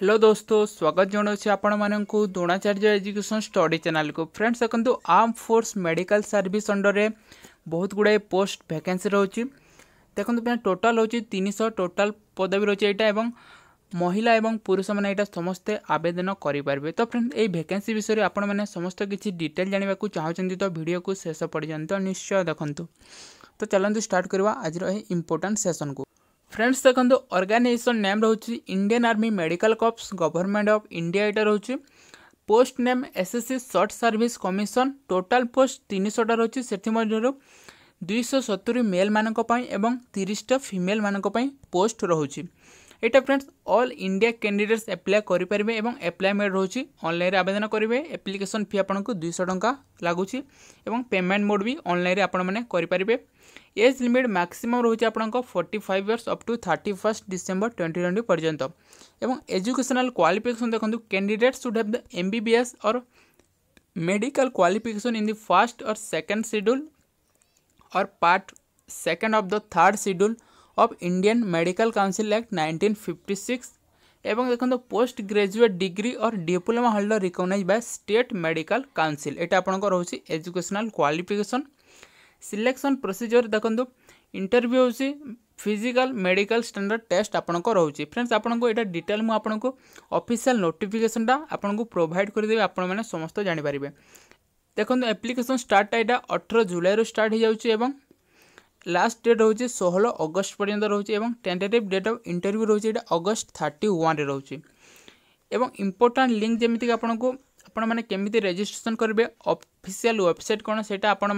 hello दोस्तों स्वागत आपण आपंक द्रोणाचार्य एजुकेशन स्टडी चैनल को फ्रेंड्स देखो arm force medical service under बहुत गुड़ाए पोस्ट भैकेन्सी रोचे देखते टोटाल हूँ तीन शह टोटाल पदवी रोचे यहाँ एवं महिला एवं पुरुष मैंने यहाँ समस्ते आवेदन करेंगे तो फ्रेंड्स ये भैकेन्सी विषय आपण मैंने समस्त किसी डिटेल जानवाक चाहते तो भिडियो को शेष पर्यटन निश्चय देखु तो चलते स्टार्ट करवा आज इम्पोर्टां सेसन को ফ্রেন্ডস দেখুন অর্গানাইজেসন নেম রয়েছে Indian army medical corps government of India এটা রয়েছে post name SSC short service commission total post তিনশহটা রয়েছে সেমধ্যে দুইশহ সতুরি মেল মান এবং তিরিশটা ফিমেল মান পোস্ট রয়েছে এটা friends all India candidates apply করে এবং আপ্লাই মেড রয়েছে অনলাইনে আবেদন করবে আপ্লিকেসন ফি আপনার দুইশ টঙ্কা লাগুছি এবং পেমেন্ট মোড বি অনলাইনে আপনার করে এজ লিমিট ম্যাক্সিমম রয়েছে আপনার forty five years up to thirty first December twenty twenty পর্যন্ত এবং এজুকেশনাল কোয়ালিফিকেসন দেখুন candidate should have the M B B S or medical qualification in the first or second schedule or part second of the third schedule of Indian medical council act nineteen fifty six এবং দেখুন post graduate degree or diploma holder recognise by state medical council এটা আপনার রয়েছে educational qualification selection procedure দেখুন interview হচ্ছে physical medical standard test आपंकर रोचे friends आपको यहाँ डिटेल मुझे अफिशियाल नोटिफिकेसनटा आपको प्रोभाइड करदेवी आपण समस्त जानीपर देखो एप्लिकेसन स्टार्टा यहाँ अठर जुलाई रु स्टार्ट हो जाए লাস্ট ডেট রয়েছে ষোহল অগস্ট পর্যন্ত রয়েছে এবং টেন্টেটিভ ডেট অফ ইন্টরভিউ রয়েছে এটা অগস্ট থার্টি ওয়ানে রয়েছে এবং ইম্পর্টাট লিঙ্ক যেমিতিকি আপনার আপনার কেমিতি রেজিষ্ট্রেসন করবে অফিসিয়াল ওয়েবসাইট কোণ সেটা আপনার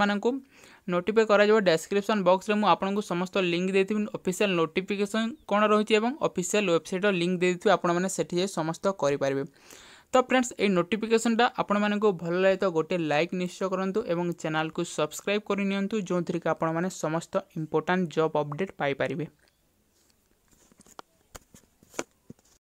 নোটিফাই করা ডেসক্রিপশন বক্সরে মু আপনার সমস্ত লিঙ্ক দিয়ে অফিসিয়াল নোটিফিকেসন কোণ রয়েছে এবং অফিসিয়াল ওয়েবসাইটর লিঙ্ক দিয়ে আপনার সেটি সমস্ত করে तो फ्रेंड्स ये नोटिफिकेसनटा आपण मैं भल लगे तो गोटे लाइक निश्चय करूँ और चैनल को सब्सक्राइब करनी जो थी आपस्त मैंने इंपोर्टां जब अपडेट पाइपर